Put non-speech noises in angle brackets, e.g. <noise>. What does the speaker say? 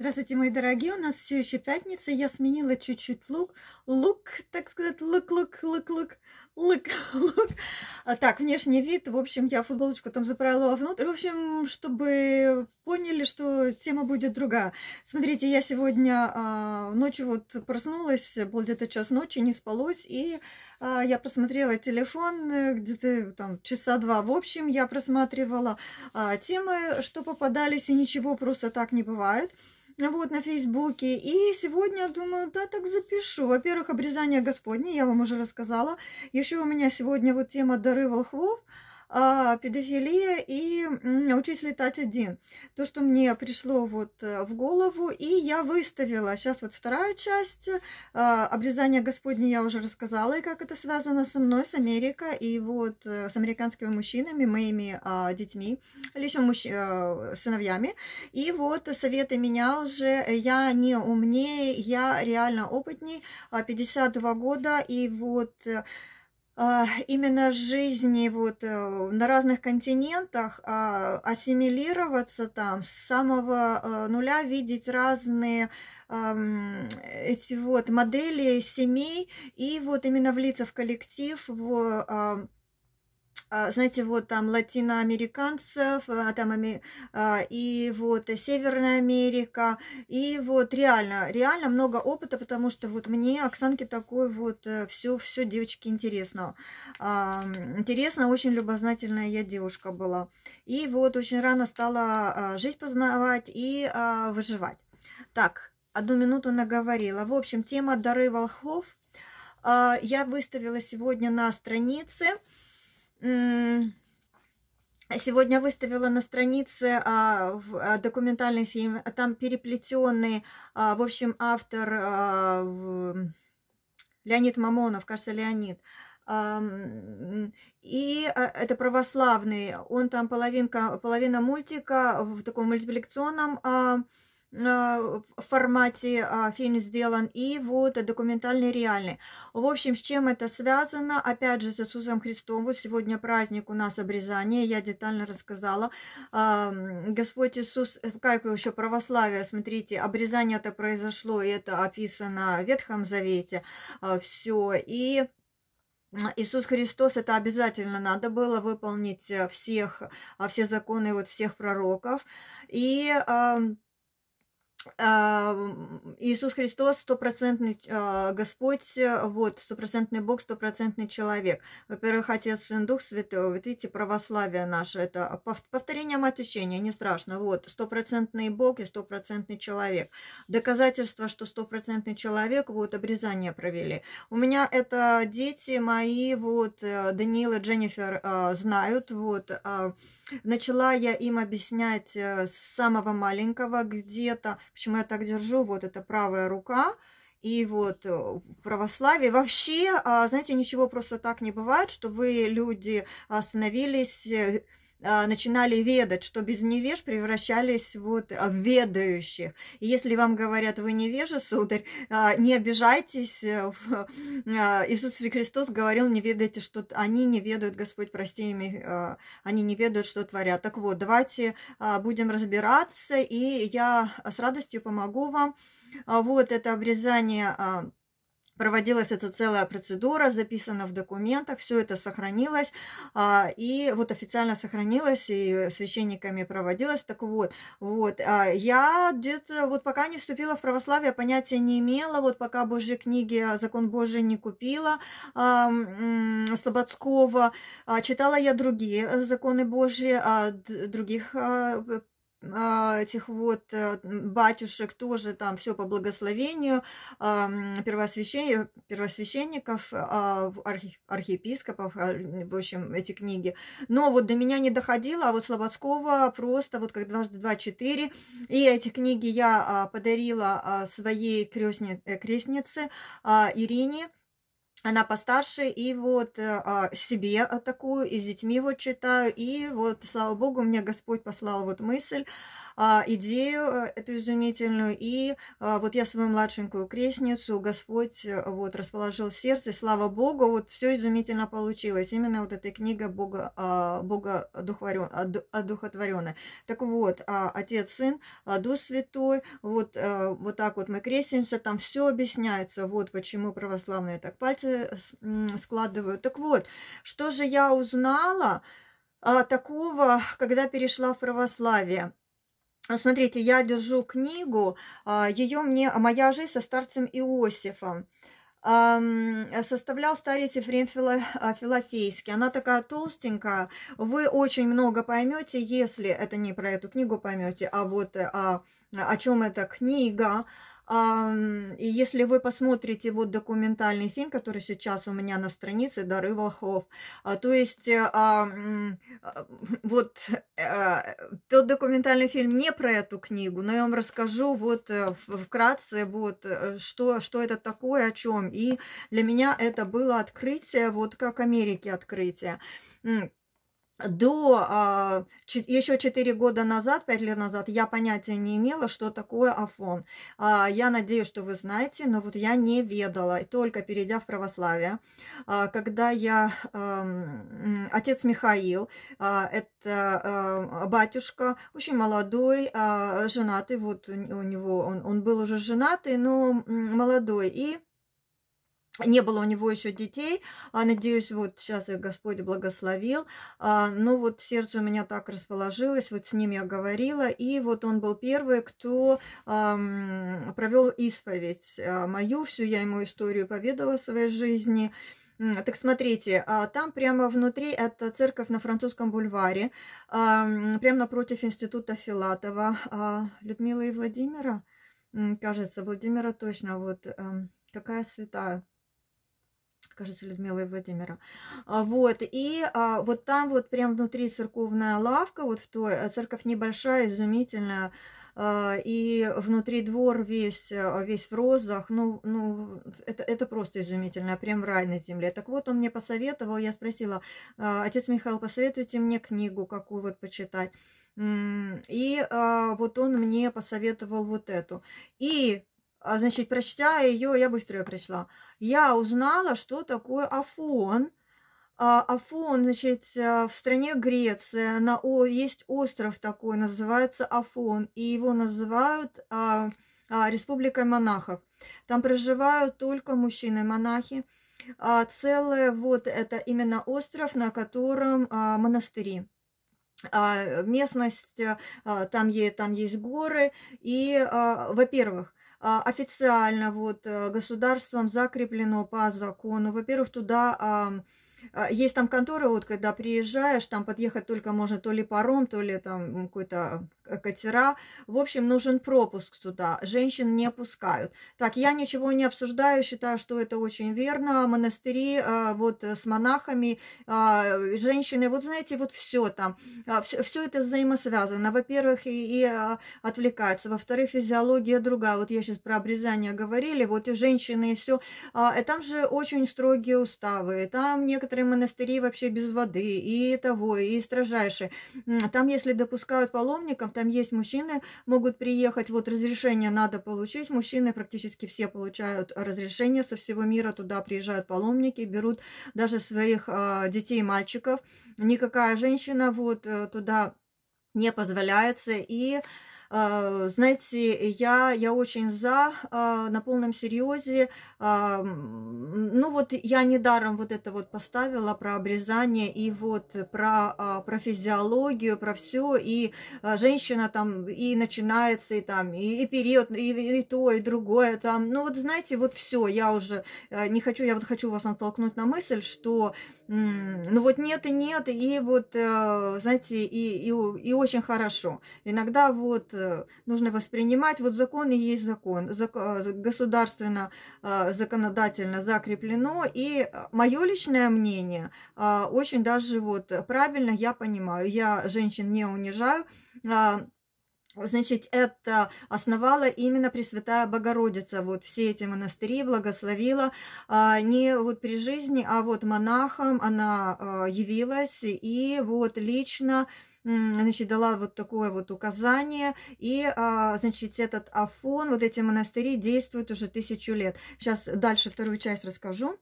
Здравствуйте, мои дорогие! У нас все еще пятница. Я сменила чуть-чуть лук. Лук, так сказать, лук, лук, лук, лук, лук, <laughs> лук. А, так, внешний вид. В общем, я футболочку там заправила внутрь. В общем, чтобы поняли, что тема будет другая. Смотрите, я сегодня а, ночью вот проснулась, был где-то час ночи, не спалось, и а, я просмотрела телефон где-то там часа два. В общем, я просматривала а, темы, что попадались, и ничего просто так не бывает вот, на Фейсбуке. И сегодня, думаю, да, так запишу. Во-первых, обрезание Господне, я вам уже рассказала. Еще у меня сегодня вот тема дары волхвов. А, педофилия и «Учись летать один». То, что мне пришло вот э, в голову, и я выставила. Сейчас вот вторая часть. А, Обрезание Господне я уже рассказала, и как это связано со мной, с Америкой, и вот э, с американскими мужчинами, моими а, детьми, лично муж... Э, сыновьями. И вот советы меня уже. Я не умнее, я реально опытней. 52 года, и вот... А, именно жизни вот э, на разных континентах, а, ассимилироваться там с самого э, нуля, видеть разные эти вот модели семей и вот именно влиться в коллектив, в а, знаете, вот там латиноамериканцев, а, там а, и вот Северная Америка, и вот реально, реально много опыта, потому что вот мне Оксанке такой вот все, э, все, девочки, интересно. интересно, очень любознательная я девушка была. И вот очень рано стала жизнь познавать и выживать. Так, одну минуту наговорила. В общем, тема дары волхов я выставила сегодня на странице. Сегодня выставила на странице а, а документальный фильм, там переплетенный, а, в общем, автор а, в, Леонид Мамонов, кажется, Леонид. и а, это православный, он там половинка, половина мультика в таком мультипликационном а, Э, в формате а, фильм сделан, и вот документальный реальный. В общем, с чем это связано? Опять же, с Иисусом Христом. Вот сегодня праздник у нас обрезание, я детально рассказала. Господь Иисус, э, как еще православие, смотрите, обрезание это произошло, и это описано в Ветхом Завете, а, все. И Иисус Христос, это обязательно надо было выполнить э, всех, а, все законы вот всех пророков. И Э, Иисус Христос стопроцентный э, Господь, вот, стопроцентный Бог, стопроцентный человек. Во-первых, Отец, Сын, Дух Святой, вот видите, православие наше, это повторением от учения, не страшно, вот, стопроцентный Бог и стопроцентный человек. Доказательство, что стопроцентный человек, вот, обрезание провели. У меня это дети мои, вот, э, Даниила, Дженнифер знают, вот, начала я им объяснять с самого маленького где-то, Почему я так держу? Вот это правая рука. И вот э, православие вообще, а, знаете, ничего просто так не бывает, что вы, люди, остановились э, а, начинали ведать, что без невеж превращались вот а, в ведающих. И если вам говорят, вы невежа, сударь, а, не обижайтесь. Э, Иисус Христос говорил, не ведайте, что они не ведают, Господь, прости им, они не ведают, что творят. Так вот, давайте будем разбираться, и я с радостью помогу вам. Вот это обрезание проводилась эта целая процедура, записана в документах, все это сохранилось, а, и вот официально сохранилось, и священниками проводилось. Так вот, вот а, я где-то вот пока не вступила в православие, понятия не имела, вот пока Божьи книги, а, закон Божий не купила Слободского, читала я другие э, законы Божьи, других а, этих вот э, батюшек тоже там все по благословению а, первосвященников, а, архиепископов, в общем, эти книги. Но вот до меня не доходило, а вот Слободского просто вот как дважды два четыре. И эти книги я подарила своей крестни... крестнице Ирине она постарше, и вот э, а, себе а, такую, и с детьми вот читаю, и вот, слава богу, мне Господь послал вот мысль, а, идею э, эту изумительную, и а, вот я свою младшенькую крестницу, Господь э, вот расположил сердце, слава богу, вот все изумительно получилось, именно вот эта книга Бога, а, Бога одухотворенная. А, а, так вот, а, Отец, Сын, а, Дух Святой, вот, а, вот так вот мы крестимся, там все объясняется, вот почему православные так пальцы ситуации складываю. Так вот, что же я узнала а, такого, когда перешла в православие? Смотрите, я держу книгу, а, ее мне а, «Моя жизнь со старцем Иосифом» составлял старец Ефрем а, Филофейский. Она такая толстенькая. Вы очень много поймете, если это не про эту книгу поймете, а вот о, о чем эта книга. И если вы посмотрите вот документальный фильм, который сейчас у меня на странице «Дары волхов», а, то есть э, а, <laughs> вот а, тот документальный фильм не про эту книгу, но я вам расскажу вот э, вкратце вот э, что, что это такое, о чем. И для меня это было открытие, вот как Америки открытие до а, еще 4 года назад, 5 лет назад, я понятия не имела, что такое Афон. А, я надеюсь, что вы знаете, но вот я не ведала. И только перейдя в православие, а, когда я, эм, отец Михаил, это э, батюшка, очень молодой, женатый, вот у него, он, он был уже женатый, но молодой, и не было у него еще детей. А, надеюсь, вот сейчас их Господь благословил. А, Но ну вот сердце у меня так расположилось, вот с ним я говорила. И вот он был первый, кто провел исповедь а, мою. Всю я ему историю поведала в своей жизни. Так смотрите, а, там прямо внутри, это церковь на Французском бульваре, прямо напротив института Филатова, Людмила и Владимира, кажется, Владимира точно, вот какая святая кажется, Людмила и Владимира. А, вот, и а, вот там вот прям внутри церковная лавка, вот в той, а, церковь небольшая, изумительная, а, и внутри двор весь, весь в розах. Ну, ну это, это просто изумительно, прям рай на земле. Так вот, он мне посоветовал, я спросила, отец Михаил, посоветуйте мне книгу какую вот почитать. И вот он мне посоветовал вот эту. И а, значит, прочтя ее, я быстро ее прочла, я узнала, что такое Афон. А, Афон, значит, а, в стране Греция на, о, есть остров такой, называется Афон, и его называют а, а, Республикой монахов. Там проживают только мужчины-монахи. А, целое вот это именно остров, на котором а, монастыри. А, местность, а, там, е, там есть горы, и, а, во-первых, а, официально вот э, государством закреплено по закону. Во-первых, туда а, есть там конторы, вот когда приезжаешь, там подъехать только можно то ли паром, то ли там какой-то Э, катера. В общем, нужен пропуск туда. Женщин не пускают. Так, я ничего не обсуждаю, считаю, что это очень верно. Монастыри э, вот э, с монахами, женщины, вот знаете, вот все там, все, все это взаимосвязано. Во-первых, и, и отвлекается. Во-вторых, физиология другая. Вот я сейчас про обрезание говорили, вот и женщины, и все. И а, там же очень строгие уставы. Там некоторые монастыри вообще без воды, и того, и строжайшие. Там, если допускают паломников, там есть мужчины, могут приехать, вот разрешение надо получить. Мужчины практически все получают разрешение со всего мира, туда приезжают паломники, берут даже своих а, детей, мальчиков. Никакая женщина вот э, туда не позволяется. И а, знаете, я, я очень за, а, на полном серьезе. А, ну вот я недаром вот это вот поставила про обрезание и вот про, про физиологию, про все. И женщина там и начинается, и там, и, период, и, и то, и другое там. Ну вот знаете, вот все, я уже э, не хочу, я вот хочу вас натолкнуть на мысль, что ну вот нет и нет, и вот, э, знаете, и, и, и очень хорошо. Иногда вот Э, нужно воспринимать, вот закон и есть закон, э, государственно, э, законодательно закреплено, и мое личное мнение очень даже вот правильно я понимаю, я женщин не унижаю, Значит, это основала именно Пресвятая Богородица. Вот все эти монастыри благословила не вот при жизни, а вот монахом она явилась и вот лично значит, дала вот такое вот указание, и, а, значит, этот Афон, вот эти монастыри действуют уже тысячу лет. Сейчас дальше вторую часть расскажу.